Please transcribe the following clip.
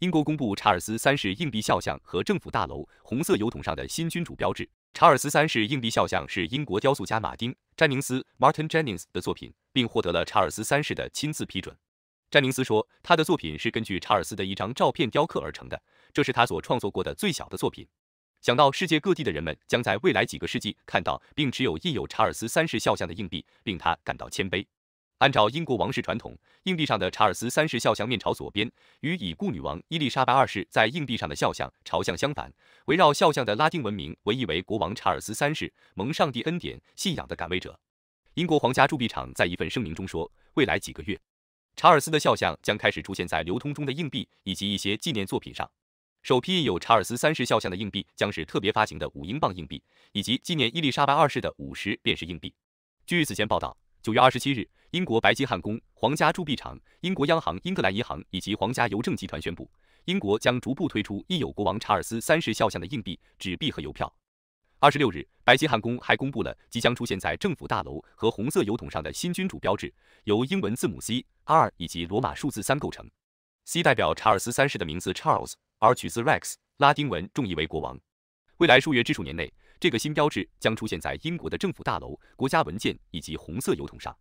英国公布查尔斯三世硬币肖像和政府大楼红色油桶上的新君主标志。查尔斯三世硬币肖像是英国雕塑家马丁·詹宁斯 （Martin Jennings） 的作品，并获得了查尔斯三世的亲自批准。詹宁斯说，他的作品是根据查尔斯的一张照片雕刻而成的，这是他所创作过的最小的作品。想到世界各地的人们将在未来几个世纪看到并持有印有查尔斯三世肖像的硬币，令他感到谦卑。按照英国王室传统，硬币上的查尔斯三世肖像面朝左边，与已故女王伊丽莎白二世在硬币上的肖像朝向相反。围绕肖像的拉丁文名为意为“国王查尔斯三世，蒙上帝恩典，信仰的敢为者”。英国皇家铸币厂在一份声明中说，未来几个月，查尔斯的肖像将开始出现在流通中的硬币以及一些纪念作品上。首批有查尔斯三世肖像的硬币将是特别发行的五英镑硬币，以及纪念伊丽莎白二世的五十便士硬币。据此前报道。九月二十七日，英国白金汉宫、皇家铸币厂、英国央行、英格兰银行以及皇家邮政集团宣布，英国将逐步推出印有国王查尔斯三世肖像的硬币、纸币和邮票。二十六日，白金汉宫还公布了即将出现在政府大楼和红色油桶上的新君主标志，由英文字母 C R 以及罗马数字三构成。C 代表查尔斯三世的名字 Charles，R 取自 Rex，拉丁文，众译为国王。未来数月至数年内。这个新标志将出现在英国的政府大楼、国家文件以及红色邮筒上。